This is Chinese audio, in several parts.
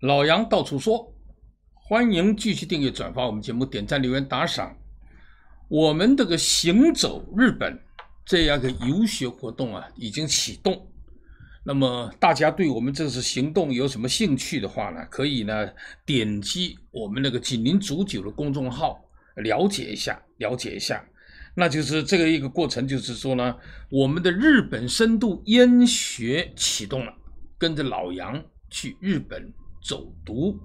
老杨到处说，欢迎继续订阅、转发我们节目，点赞、留言、打赏。我们这个行走日本这样个游学活动啊，已经启动。那么大家对我们这次行动有什么兴趣的话呢？可以呢点击我们那个“锦林煮酒”的公众号了解一下，了解一下。那就是这个一个过程，就是说呢，我们的日本深度研学启动了，跟着老杨去日本。走读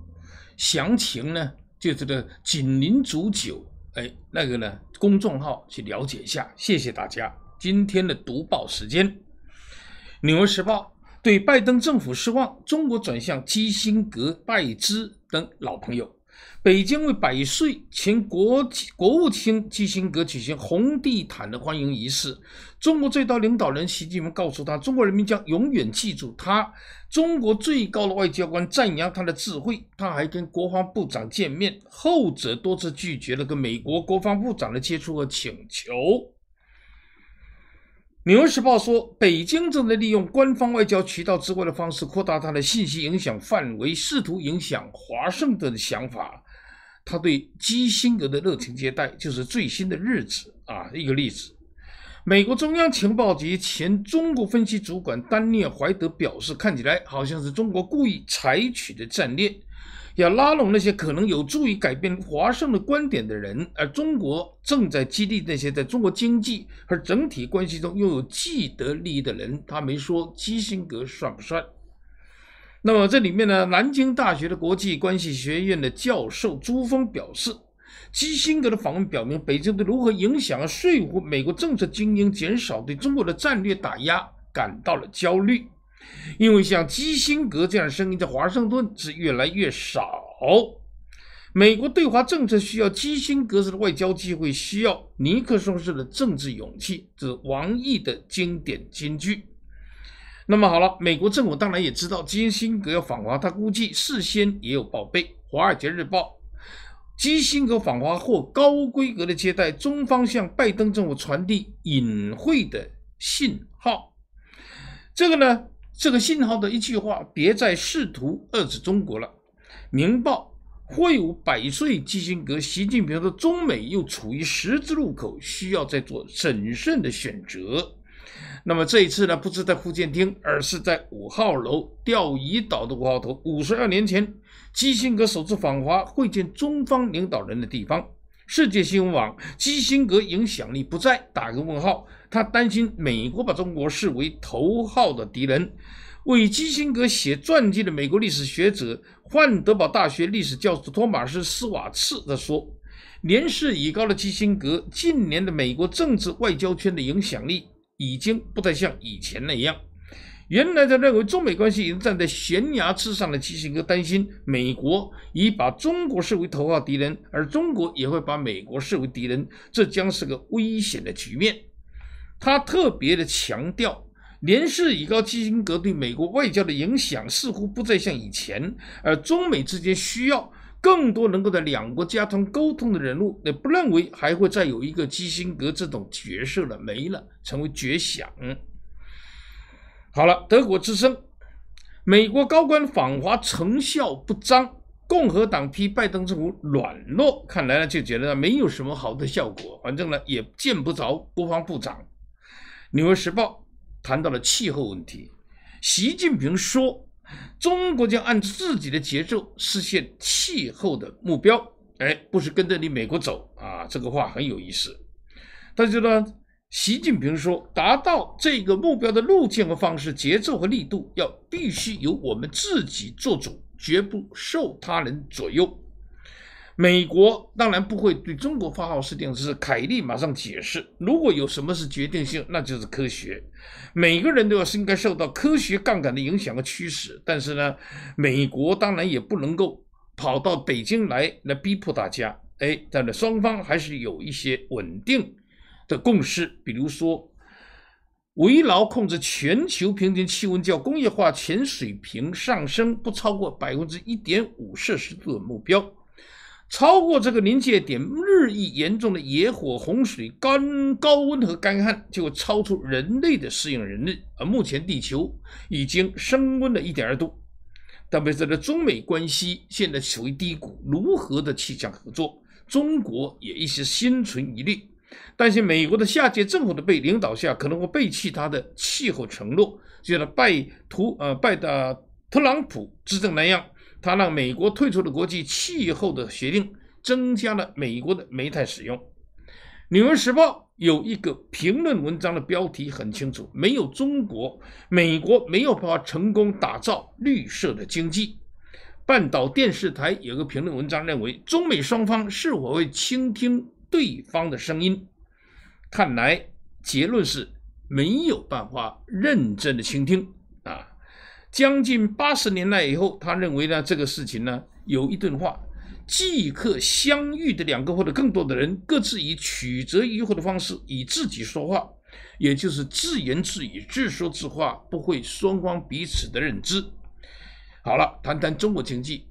详情呢，就这个锦麟煮酒，哎，那个呢，公众号去了解一下，谢谢大家。今天的读报时间，《纽约时报》对拜登政府失望，中国转向基辛格、拜芝等老朋友。北京为百岁前国国务卿基辛格举行红地毯的欢迎仪式。中国最高领导人习近平告诉他，中国人民将永远记住他。中国最高的外交官赞扬他的智慧。他还跟国防部长见面，后者多次拒绝了跟美国国防部长的接触和请求。《纽约时报》说，北京正在利用官方外交渠道之外的方式扩大它的信息影响范围，试图影响华盛顿的想法。他对基辛格的热情接待就是最新的日子啊，一个例子。美国中央情报局前中国分析主管丹尼尔·怀德表示：“看起来好像是中国故意采取的战略。”要拉拢那些可能有助于改变华盛顿的观点的人，而中国正在激励那些在中国经济和整体关系中拥有既得利益的人。他没说基辛格算不算。那么这里面呢？南京大学的国际关系学院的教授朱峰表示，基辛格的访问表明，北京对如何影响和说服美国政策精英减少对中国的战略打压感到了焦虑。因为像基辛格这样声音在华盛顿是越来越少，美国对华政策需要基辛格式的外交机会，需要尼克松式的政治勇气，这是王毅的经典金句。那么好了，美国政府当然也知道基辛格要访华，他估计事先也有报备。《华尔街日报》：基辛格访华或高规格的接待，中方向拜登政府传递隐晦的信号。这个呢？这个信号的一句话，别再试图遏制中国了。《明报》挥舞百岁基辛格，习近平的中美又处于十字路口，需要再做审慎的选择。那么这一次呢，不是在福建厅，而是在五号楼钓鱼岛的五号头。五十二年前，基辛格首次访华会见中方领导人的地方。世界新闻网，基辛格影响力不再，打个问号。他担心美国把中国视为头号的敌人。为基辛格写传记的美国历史学者、范德堡大学历史教授托马斯·斯瓦茨的说，年事已高的基辛格近年的美国政治外交圈的影响力已经不再像以前那样。原来他认为中美关系已经站在悬崖之上的基辛格担心，美国已把中国视为头号敌人，而中国也会把美国视为敌人，这将是个危险的局面。他特别的强调，年事已高基辛格对美国外交的影响似乎不再像以前，而中美之间需要更多能够在两国家团沟通的人物。也不认为还会再有一个基辛格这种角色了，没了，成为绝响。好了，德国之声，美国高官访华成效不彰，共和党批拜登政府软弱，看来呢就觉得呢没有什么好的效果，反正呢也见不着国防部长。纽约时报谈到了气候问题，习近平说，中国将按自己的节奏实现气候的目标，哎，不是跟着你美国走啊，这个话很有意思，但是呢。习近平说：“达到这个目标的路径和方式、节奏和力度，要必须由我们自己做主，绝不受他人左右。”美国当然不会对中国发号施令。只是凯利马上解释：“如果有什么是决定性，那就是科学。每个人都要是应该受到科学杠杆的影响和驱使。但是呢，美国当然也不能够跑到北京来来逼迫大家。哎，但是双方还是有一些稳定。”的共识，比如说，围绕控制全球平均气温较工业化前水平上升不超过百分之一点五摄氏度的目标，超过这个临界点，日益严重的野火、洪水、干高温和干旱就超出人类的适应能力。而目前地球已经升温了一点二度。特别是中美关系现在处于低谷，如何的气象合作，中国也一些心存疑虑。但是美国的下届政府的被领导下，可能会背弃他的气候承诺。就得拜图呃，拜的特朗普执政那样，他让美国退出了国际气候的协定，增加了美国的煤炭使用。《纽约时报》有一个评论文章的标题很清楚：没有中国，美国没有办法成功打造绿色的经济。半岛电视台有个评论文章认为，中美双方是否会倾听？对方的声音，看来结论是没有办法认真的倾听啊。将近八十年代以后，他认为呢，这个事情呢，有一段话：即刻相遇的两个或者更多的人，各自以曲折迂回的方式，以自己说话，也就是自言自语、自说自话，不会双方彼此的认知。好了，谈谈中国经济。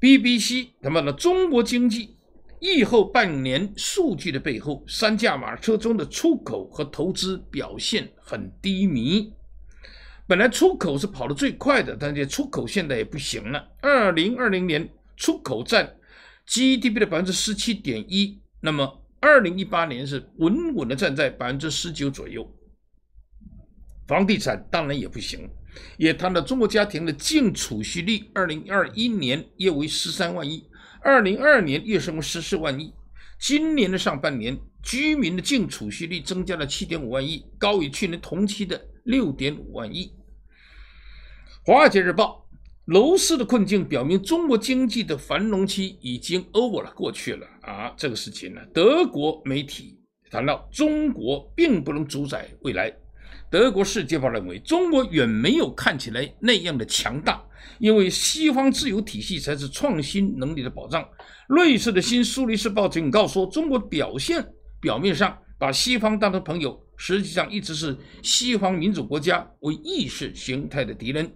BBC 谈到了中国经济。疫后半年数据的背后，三驾马车中的出口和投资表现很低迷。本来出口是跑得最快的，但是出口现在也不行了。二零二零年出口占 GDP 的百分之十七点一，那么二零一八年是稳稳的站在百分之十九左右。房地产当然也不行，也谈到中国家庭的净储蓄率，二零二一年约为十三万亿。二零二年月收入十四万亿，今年的上半年居民的净储蓄率增加了七点五万亿，高于去年同期的六点五万亿。华尔街日报楼市的困境表明中国经济的繁荣期已经 over 了，过去了啊！这个事情呢，德国媒体谈到中国并不能主宰未来。德国《世界报》认为，中国远没有看起来那样的强大，因为西方自由体系才是创新能力的保障。瑞士的新《苏黎世报》警告说，中国表现表面上把西方当成朋友，实际上一直是西方民主国家为意识形态的敌人。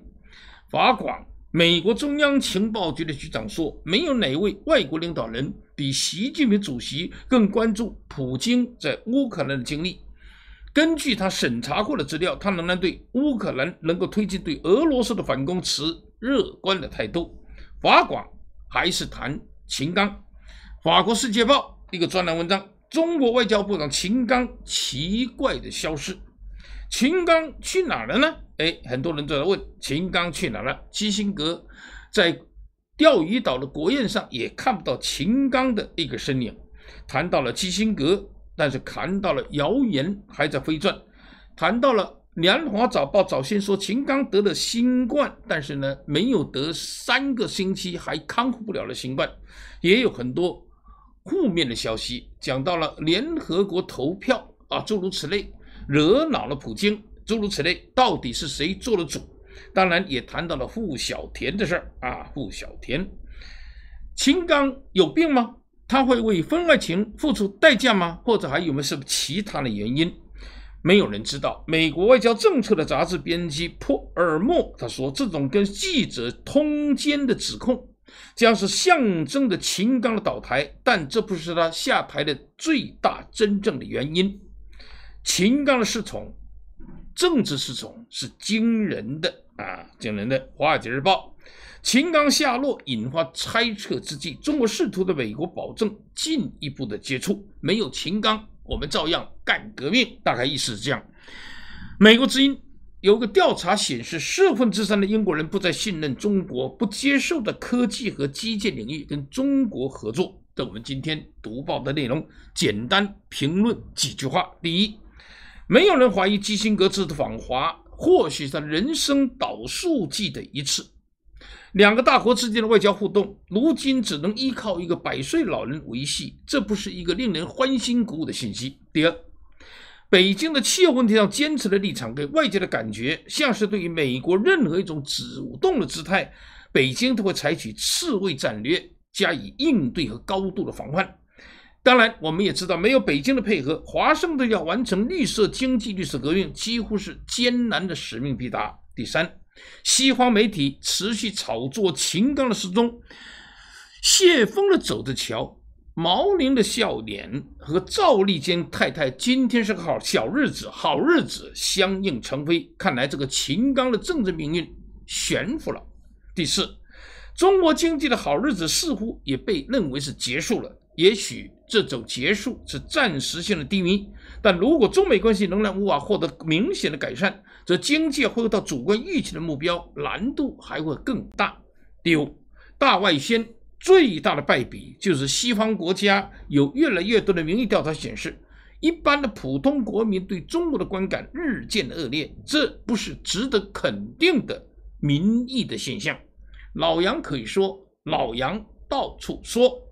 法广美国中央情报局的局长说，没有哪位外国领导人比习近平主席更关注普京在乌克兰的经历。根据他审查过的资料，他仍然对乌克兰能够推进对俄罗斯的反攻持乐观的态度。法广还是谈秦刚，《法国世界报》一个专栏文章：中国外交部长秦刚奇怪的消失，秦刚去哪了呢？哎，很多人都在问秦刚去哪了。基辛格在钓鱼岛的国宴上也看不到秦刚的一个身影，谈到了基辛格。但是谈到了谣言还在飞转，谈到了《南华早报》早先说秦刚得了新冠，但是呢没有得三个星期还康复不了的新冠，也有很多负面的消息，讲到了联合国投票啊诸如此类，惹恼了普京诸如此类，到底是谁做了主？当然也谈到了傅小田的事儿啊，傅小田，秦刚有病吗？他会为婚外情付出代价吗？或者还有没有什么其他的原因？没有人知道。美国外交政策的杂志编辑普尔莫他说：“这种跟记者通奸的指控，将是象征的秦刚的倒台，但这不是他下台的最大真正的原因。”秦刚的侍从，政治侍从是惊人的啊，惊人的！华尔街日报。秦刚下落引发猜测之际，中国试图对美国保证进一步的接触。没有秦刚，我们照样干革命。大概意思是这样。美国之音有个调查显示，四分之三的英国人不再信任中国，不接受的科技和基建领域跟中国合作。这我们今天读报的内容，简单评论几句话。第一，没有人怀疑基辛格这次访华或许是他人生倒数计的一次。两个大国之间的外交互动，如今只能依靠一个百岁老人维系，这不是一个令人欢欣鼓舞的信息。第二，北京的气候问题上坚持的立场，给外界的感觉像是对于美国任何一种主动的姿态，北京都会采取刺卫战略加以应对和高度的防范。当然，我们也知道，没有北京的配合，华盛顿要完成绿色经济、绿色革命，几乎是艰难的使命必达。第三。西方媒体持续炒作秦刚的失踪，谢峰的走着瞧，毛宁的笑脸和赵立坚太太今天是个好小日子，好日子相映成辉。看来这个秦刚的政治命运悬浮了。第四，中国经济的好日子似乎也被认为是结束了。也许这种结束是暂时性的低迷，但如果中美关系仍然无法获得明显的改善。则经济恢复到主观预期的目标难度还会更大。第五，大外宣最大的败笔就是西方国家有越来越多的民意调查显示，一般的普通国民对中国的观感日渐恶劣，这不是值得肯定的民意的现象。老杨可以说，老杨到处说。